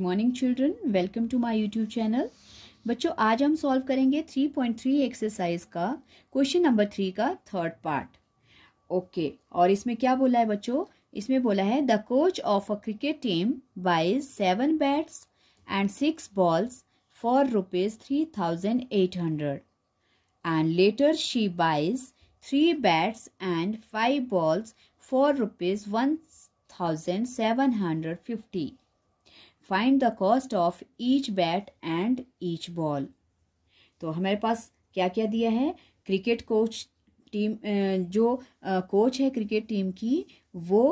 morning children welcome to my YouTube channel बच्चों आज हम सॉल्व करेंगे 3.3 एक्सरसाइज का क्वेश्चन नंबर थ्री का थर्ड पार्ट ओके और इसमें क्या बोला है बच्चों इसमें बोला है the coach of a cricket team buys seven bats and six balls for rupees three thousand eight hundred and later she buys three bats and five balls for rupees one thousand seven hundred fifty find the cost of each bat and each ball तो हमारे पास क्या क्या दिया है cricket coach team जो coach है cricket team की वो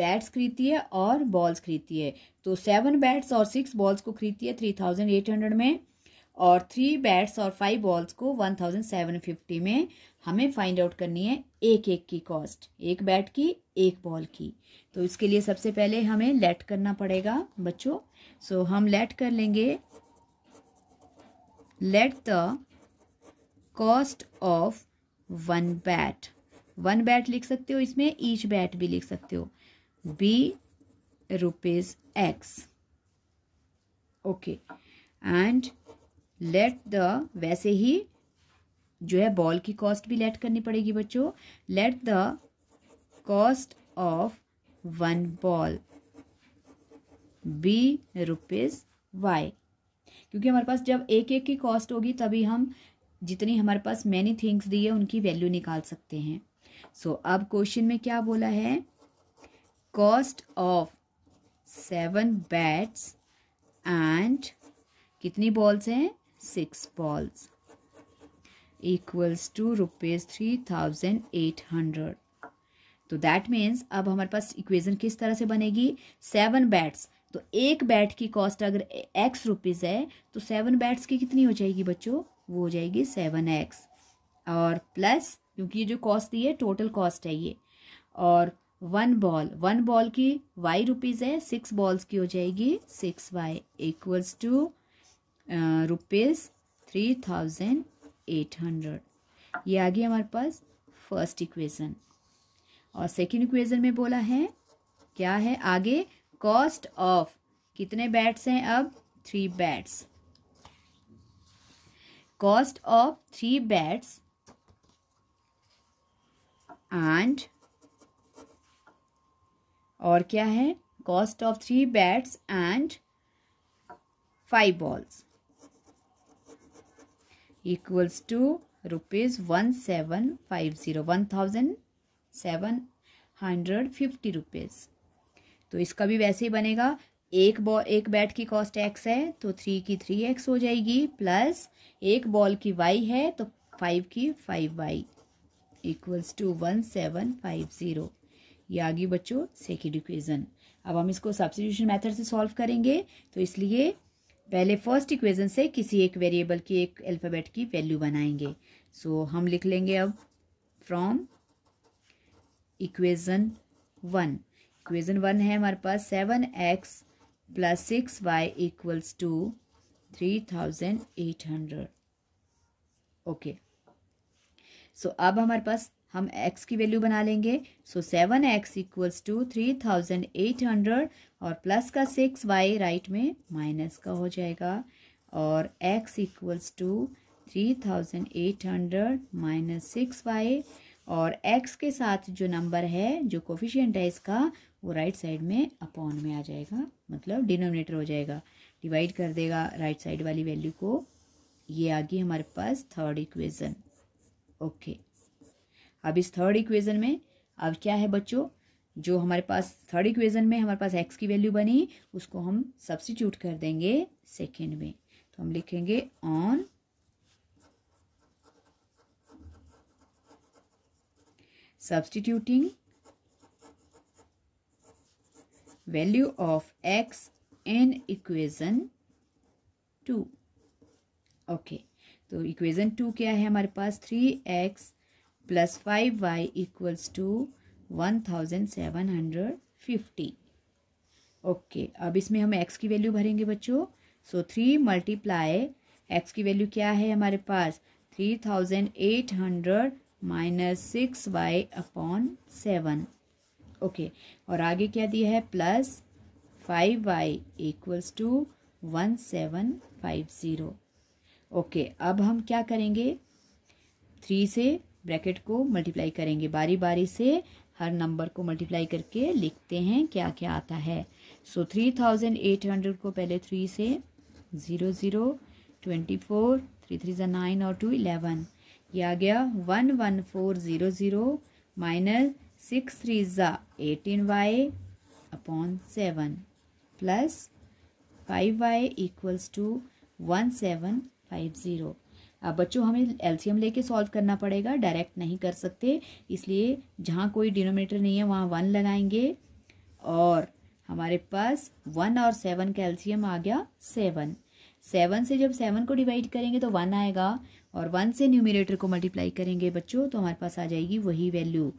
बैट्स खरीदती है और बॉल्स खरीदती है तो सेवन बैट्स और सिक्स बॉल्स को खरीदती है थ्री थाउजेंड एट हंड्रेड में और थ्री बैट्स और फाइव बॉल्स को वन थाउजेंड सेवन फिफ्टी में हमें फाइंड आउट करनी है एक एक की कॉस्ट एक बैट की एक बॉल की तो इसके लिए सबसे पहले हमें लेट करना पड़ेगा बच्चों सो so, हम लेट कर लेंगे let the cost of one bat one bat लिख सकते हो इसमें ईच बैट भी लिख सकते हो be rupees X okay and let the वैसे ही जो है बॉल की कॉस्ट भी लेट करनी पड़ेगी बच्चों let the cost of one ball be rupees Y क्योंकि हमारे पास जब एक एक की कॉस्ट होगी तभी हम जितनी हमारे पास मैनी थिंग्स दी है उनकी वैल्यू निकाल सकते हैं सो so, अब क्वेश्चन में क्या बोला है cost of seven bats and कितनी बॉल्स हैं six balls equals to rupees three thousand eight hundred तो दैट मीन्स अब हमारे पास इक्वेशन किस तरह से बनेगी सेवन बैट्स तो एक बैट की कॉस्ट अगर एक्स रुपीज़ है तो सेवन बैट्स की कितनी हो जाएगी बच्चों वो हो जाएगी सेवन एक्स और प्लस क्योंकि ये जो कॉस्ट दी है टोटल कॉस्ट है ये और वन बॉल वन बॉल की वाई रुपीज़ है सिक्स बॉल्स की हो जाएगी six Y equals to rupees three thousand eight hundred ये आ गई हमारे पास फर्स्ट इक्वेशन और सेकंड इक्वेशन में बोला है क्या है आगे कॉस्ट ऑफ कितने बैट्स हैं अब three bats cost of three bats and और क्या है cost of three bats and five balls equals to rupees one seven five zero one thousand seven hundred fifty rupees तो इसका भी वैसे ही बनेगा एक बॉल एक बैट की कॉस्ट एक्स है तो थ्री की थ्री एक्स हो जाएगी प्लस एक बॉल की वाई है तो फाइव की five Y equals to one seven five zero ये आ गई बच्चों सेकेंड इक्वेज़न अब हम इसको सब्सिट्यूशन मेथड से सॉल्व करेंगे तो इसलिए पहले फर्स्ट इक्वेशन से किसी एक वेरिएबल की एक अल्फ़ाबेट की वैल्यू बनाएंगे सो so, हम लिख लेंगे अब from equation one equation one है हमारे पास seven X plus six Y equals to three thousand eight hundred okay so अब हमारे पास हम x की वैल्यू बना लेंगे so seven X equals to three thousand eight hundred और प्लस का सिक्स वाई राइट में माइनस का हो जाएगा और x equals to three thousand eight hundred minus six Y और x के साथ जो नंबर है जो कोफिशियंट है इसका वो राइट साइड में अपॉन में आ जाएगा मतलब डिनोमिनेटर हो जाएगा डिवाइड कर देगा राइट साइड वाली वैल्यू को ये आ गई हमारे पास थर्ड इक्वेजन ओके अब इस थर्ड इक्वेज़न में अब क्या है बच्चों जो हमारे पास थर्ड इक्वेज़न में हमारे पास एक्स की वैल्यू बनी उसको हम सब्सिट्यूट कर देंगे सेकेंड में तो हम लिखेंगे on substituting value of X in equation two okay तो इक्वेजन टू क्या है हमारे पास three X plus five Y equals to one thousand seven hundred fifty okay अब इसमें हम एक्स की वैल्यू भरेंगे बच्चों सो थ्री मल्टीप्लाई एक्स की वैल्यू क्या है हमारे पास three thousand eight hundred minus six Y upon seven okay और आगे क्या दिया है plus five Y equals to one seven five zero okay अब हम क्या करेंगे थ्री से ब्रैकेट को मल्टीप्लाई करेंगे बारी बारी से हर नंबर को मल्टीप्लाई करके लिखते हैं क्या क्या आता है so three thousand eight hundred को पहले थ्री से zero zero twenty four three three ज़ा नाइन और टू इलेवन ये आ गया one one four zero zero minus six three ज़ा eighteen Y upon seven plus five Y equals to one seven five zero बच्चों हमें LCM लेके solve करना पड़ेगा डायरेक्ट नहीं कर सकते इसलिए जहाँ कोई डिनोमीटर नहीं है वहाँ वन लगाएंगे और हमारे पास वन और सेवन का एल्शियम आ गया सेवन सेवन से जब सेवन को डिवाइड करेंगे तो वन आएगा और वन से न्यूमिनेटर को मल्टीप्लाई करेंगे बच्चों तो हमारे पास आ जाएगी वही value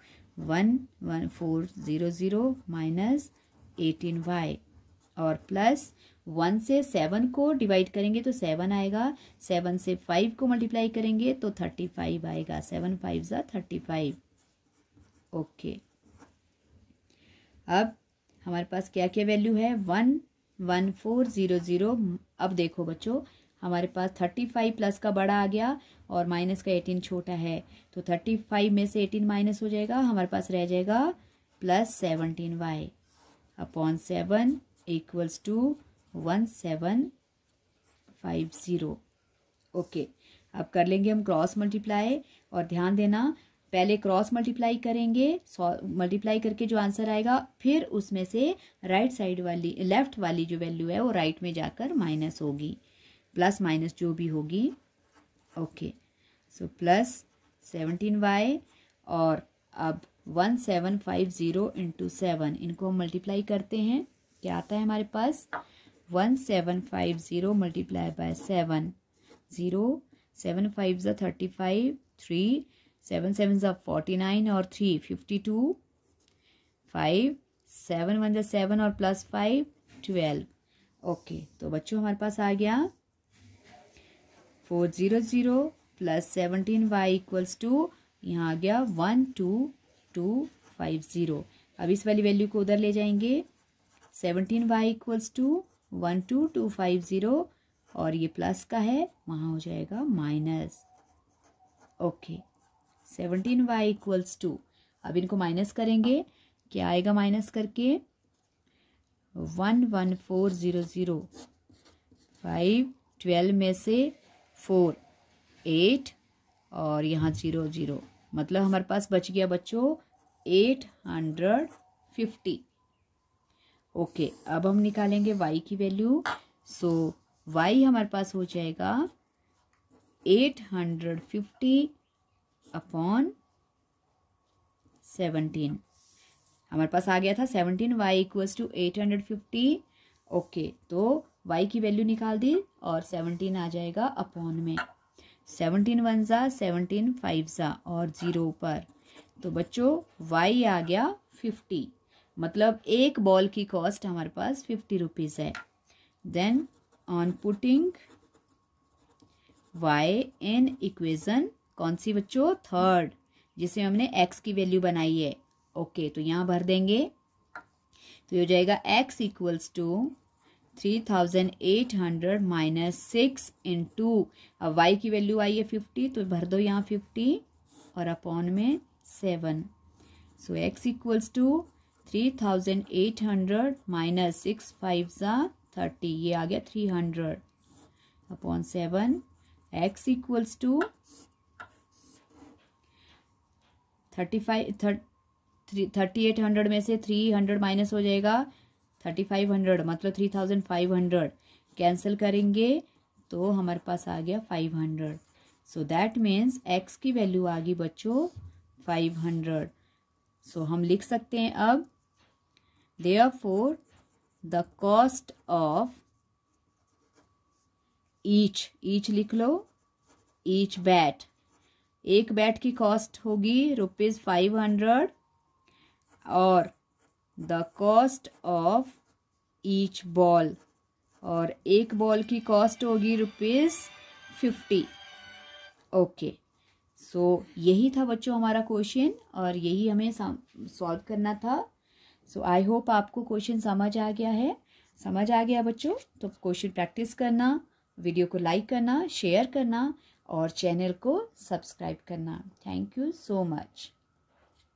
one one four zero zero minus eighteen Y और प्लस वन से सेवन को डिवाइड करेंगे तो सेवन आएगा सेवन से फाइव को मल्टीप्लाई करेंगे तो थर्टी फाइव आएगा सेवन फाइव ज़ा थर्टी फाइव ओके अब हमारे पास क्या क्या वैल्यू है one one four zero zero अब देखो बच्चों हमारे पास थर्टी फाइव प्लस का बड़ा आ गया और माइनस का एटीन छोटा है तो थर्टी फाइव में से एटीन माइनस हो जाएगा हमारे पास रह जाएगा plus seventeen Y upon seven equals to one seven five zero okay अब कर लेंगे हम क्रॉस मल्टीप्लाई और ध्यान देना पहले क्रॉस मल्टीप्लाई करेंगे मल्टीप्लाई करके जो आंसर आएगा फिर उसमें से राइट साइड वाली लेफ्ट वाली जो वैल्यू है वो राइट में जाकर माइनस होगी प्लस माइनस जो भी होगी okay so plus seventeen Y और अब one seven five zero into seven इनको हम मल्टीप्लाई करते हैं क्या आता है हमारे पास one seven five zero multiply by seven zero seven five ज़ा thirty five three seven seven ज़ा फोर्टी नाइन और three fifty two five seven one ज़ा सेवन और प्लस फाइव ट्वेल्व ओके तो बच्चों हमारे पास आ गया four zero zero plus seventeen Y equals to यहाँ आ गया one two two five zero अब इस वाली वैल्यू को उधर ले जाएंगे seventeen Y equals to one two two five zero और ये प्लस का है वहाँ हो जाएगा minus okay seventeen Y equals to अब इनको माइनस करेंगे क्या आएगा माइनस करके one one four zero zero five twelve में से फोर एट और यहाँ ज़ीरो ज़ीरो मतलब हमारे पास बच गया बच्चों एट हंड्रेड फिफ्टी ओके अब हम निकालेंगे वाई की वैल्यू सो वाई हमारे पास हो जाएगा eight hundred fifty upon seventeen हमारे पास आ गया था seventeen Y equals to eight hundred fifty okay तो वाई की वैल्यू निकाल दी और सेवनटीन आ जाएगा अपॉन में सेवनटीन वन ज़ा सेवनटीन फाइव ज़ा और ज़ीरो पर तो बच्चों वाई आ गया फिफ्टी मतलब एक बॉल की कॉस्ट हमारे पास फिफ्टी रुपीज़ है then on putting Y in equation कौन सी बच्चों थर्ड जिसे हमने एक्स की वैल्यू बनाई है ओके okay, तो यहाँ भर देंगे तो ये हो जाएगा X equals to three thousand eight hundred minus six into अब वाई की वैल्यू आई है फिफ्टी तो भर दो यहाँ फिफ्टी और अपॉन में seven so X equals to three thousand eight hundred minus six five ज़ा थर्टी ये आ गया three hundred upon seven X equals to thirty five thirty eight hundred में से थ्री हंड्रेड माइनस हो जाएगा थर्टी फाइव हंड्रेड मतलब three thousand five hundred cancel करेंगे तो हमारे पास आ गया five hundred so that means X की वैल्यू आ गई बच्चों फाइव हंड्रेड सो हम लिख सकते हैं अब therefore the cost of each each लिख लो each bat एक बैट की कॉस्ट होगी रुपीज फाइव हंड्रेड और the cost of each ball और एक बॉल की कॉस्ट होगी रुपीज फिफ्टी ओके सो यही था बच्चों हमारा क्वेश्चन और यही हमें सॉल्व करना था सो आई होप आपको क्वेश्चन समझ आ गया है समझ आ गया बच्चों तो क्वेश्चन प्रैक्टिस करना वीडियो को लाइक करना शेयर करना और चैनल को सब्सक्राइब करना थैंक यू सो मच